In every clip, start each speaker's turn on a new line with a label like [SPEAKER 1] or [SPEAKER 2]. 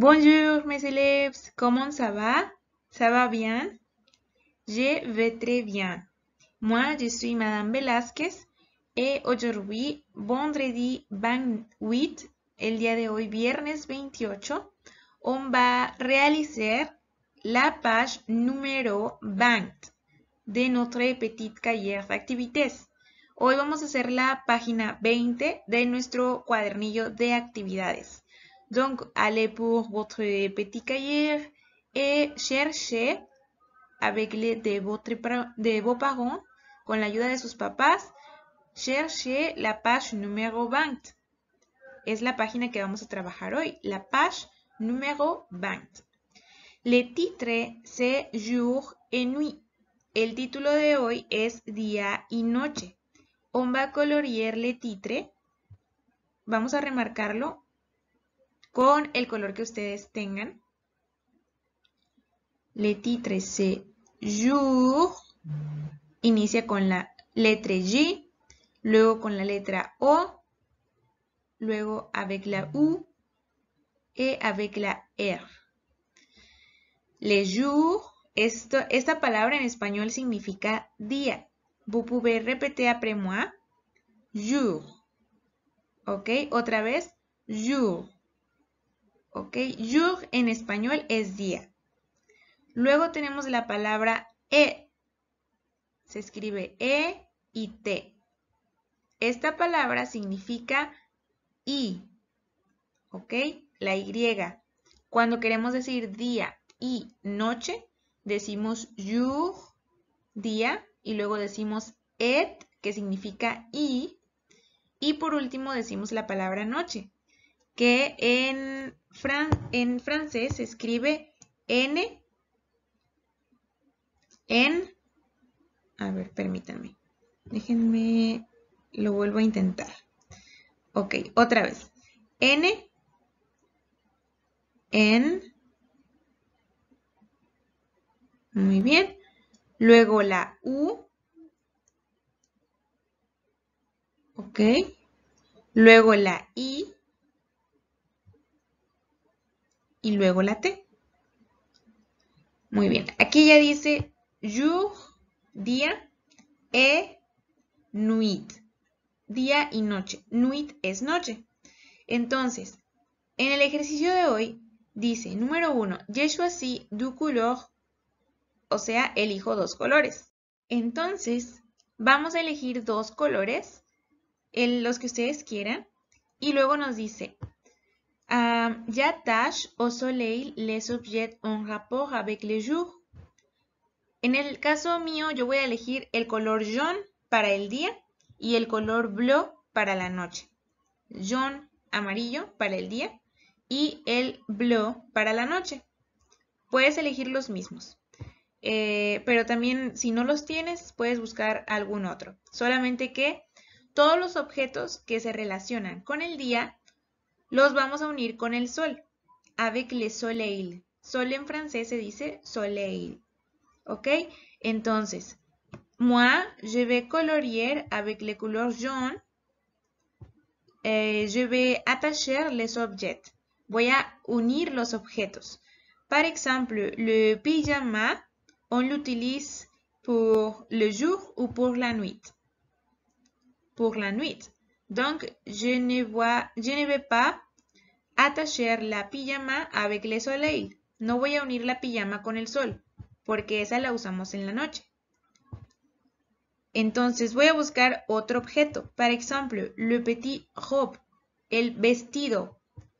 [SPEAKER 1] Bonjour mes élèves, comment ça va? Ça va bien? Je vais très bien. Moi, je suis Madame Velázquez et aujourd'hui, vendredi 28, el día de hoy, viernes 28, on va realizar la page número 20 de nuestra petite cahier d'activités. Hoy vamos a hacer la página 20 de nuestro cuadernillo de actividades. Donc, allez pour votre petit cahier et cherchez avec l'aide de, vos parents, con la ayuda de sus papás, cherchez la page número 20. Es la página que vamos a trabajar hoy, la page número 20. Le titre c'est jour et nuit. El título de hoy es día y noche. On va a le titre. Vamos a remarcarlo con el color que ustedes tengan. Le titre jour. Inicia con la letra G, luego con la letra O, luego avec la U y avec la R. Le jour, esta palabra en español significa día. Vous pouvez repete après moi, jour. ¿Ok? Otra vez, jour. ¿Ok? yug en español es día. Luego tenemos la palabra e. Se escribe e y t. Esta palabra significa y. ¿Ok? La y. Cuando queremos decir día y noche, decimos yur, día, y luego decimos et, que significa y, y por último decimos la palabra noche, que en en francés se escribe N N, A ver, permítanme. Déjenme, lo vuelvo a intentar. Ok, otra vez. N N, Muy bien. Luego la U. Ok. Luego la I y luego la T. Muy bien, aquí ya dice jour, día, e, nuit, día y noche. Nuit es noche. Entonces, en el ejercicio de hoy dice, número uno, je si du couleur, o sea, elijo dos colores. Entonces, vamos a elegir dos colores, los que ustedes quieran, y luego nos dice, ya Tash o soleil les objets en rapport avec le jour. En el caso mío, yo voy a elegir el color jaune para el día y el color bleu para la noche. Jaune, amarillo, para el día y el bleu para la noche. Puedes elegir los mismos. Eh, pero también si no los tienes, puedes buscar algún otro. Solamente que todos los objetos que se relacionan con el día los vamos a unir con el sol. Avec le soleil. Sol en francés se dice soleil. ¿Ok? Entonces, moi, je vais colorier avec les color jaunes. Eh, je vais attacher les objets. Voy a unir los objetos. Par exemple, le pyjama, on l'utilise pour le jour ou pour la nuit. Pour la nuit. Donc, je ne, vois, je ne vais pas attacher la pyjama avec le soleil. No voy a unir la pijama con el sol, porque esa la usamos en la noche. Entonces voy a buscar otro objeto. Por ejemplo, le petit robe, el vestido,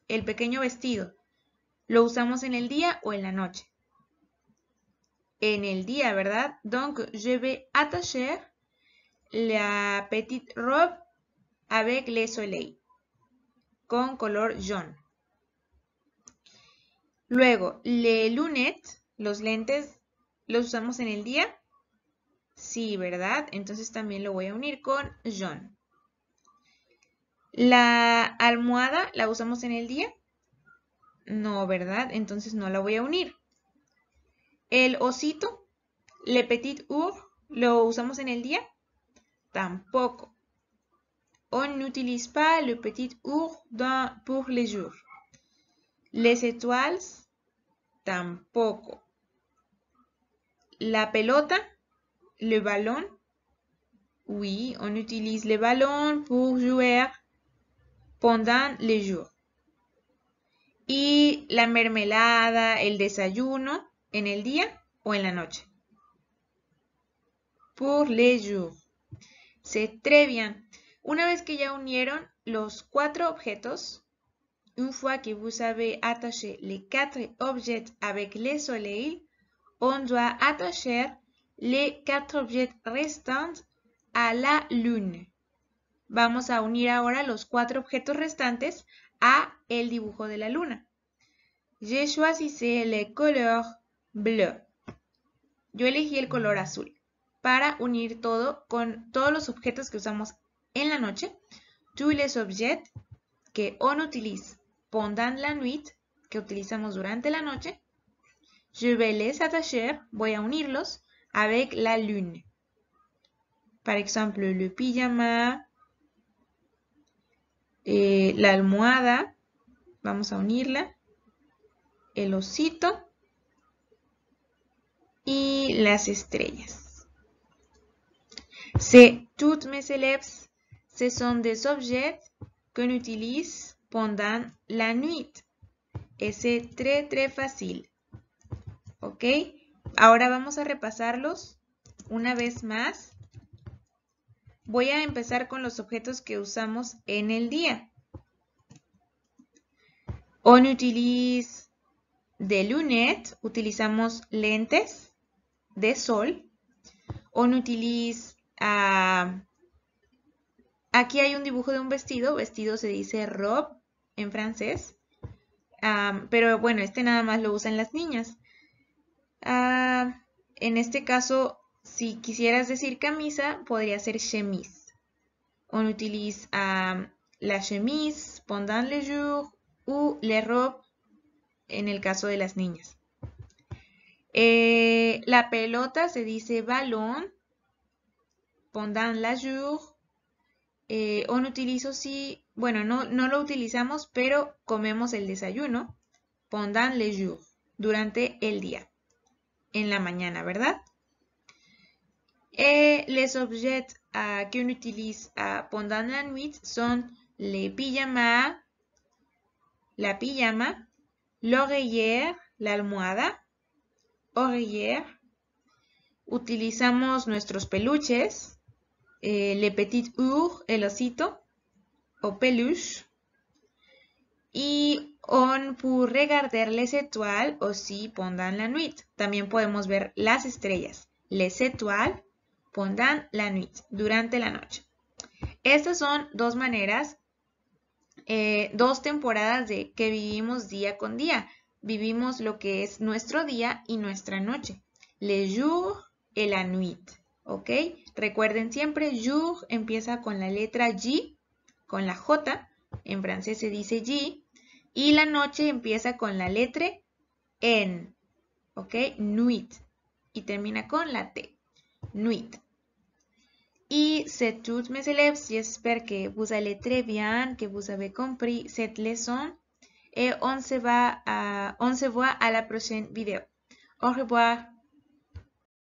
[SPEAKER 1] el pequeño vestido. Lo usamos en el día o en la noche. En el día, ¿verdad? Donc, je vais attacher la petite robe Avec le soleil, con color jaune. Luego, le lunet los lentes, los usamos en el día. Sí, ¿verdad? Entonces también lo voy a unir con jaune. La almohada, ¿la usamos en el día? No, ¿verdad? Entonces no la voy a unir. El osito, le petit ours, ¿lo usamos en el día? Tampoco. On n'utilise pas le petit ours pour les jours. Les étoiles, tampoco. La pelota, le ballon. Oui, on utilise le ballon pour jouer pendant les jours. Et la mermelada, el desayuno, en el día o en la noche. Pour les jours. C'est très bien. Una vez que ya unieron los cuatro objetos, une fois que vous avez attaché les quatre objets avec le soleil, on doit attacher les quatre objets restants a la lune. Vamos a unir ahora los cuatro objetos restantes a el dibujo de la luna. Je choisissais le color bleu. Yo elegí el color azul para unir todo con todos los objetos que usamos en la noche, tous les objets que on utilise pendant la nuit, que utilizamos durante la noche, je vais les attacher, voy a unirlos, avec la lune. Par exemple, le pijama, eh, la almohada, vamos a unirla, el osito y las estrellas. C'est toutes mes élèves Ce sont des objets qu'on utilise pendant la nuit. Ese es très, très fácil. ¿Ok? Ahora vamos a repasarlos una vez más. Voy a empezar con los objetos que usamos en el día. On utilise de lunettes, utilizamos lentes de sol. On utilise ah, Aquí hay un dibujo de un vestido. Vestido se dice robe en francés. pero bueno, este nada más lo usan las niñas. Ah, en este caso, si quisieras decir camisa, podría ser chemise. On utilise la chemise pendant le jour o le robe en el caso de las niñas. Eh, la pelota se dice ballon pendant la jour eh, o utilizo si, bueno, no, lo utilizamos, pero comemos el desayuno pendant le jour, durante el día, en la mañana, ¿verdad? Eh, les objets que uno utilise pondan pendant la nuit son le pijama, la pijama, l'oreiller, la almohada, oriller. Utilizamos nuestros peluches, eh, Le Petit Ur, el osito, o peluche. Y on pour regarder les étoiles, o si pendant la nuit. También podemos ver las estrellas. Les étoiles, pendant la nuit, durante la noche. Estas son dos maneras, eh, dos temporadas de que vivimos día con día. Vivimos lo que es nuestro día y nuestra noche. Le jour, et la nuit. ¿Ok? Recuerden siempre, jour empieza con la letra G, con la J, en francés se dice G, y la noche empieza con la letra N, ¿ok? Nuit, y termina con la T, nuit. Y c'est tout, mes élèves. J'espère que vous allez très bien, que vous avez compris cette leçon. Et on se, va à, on se voit à la prochaine vidéo. Au revoir.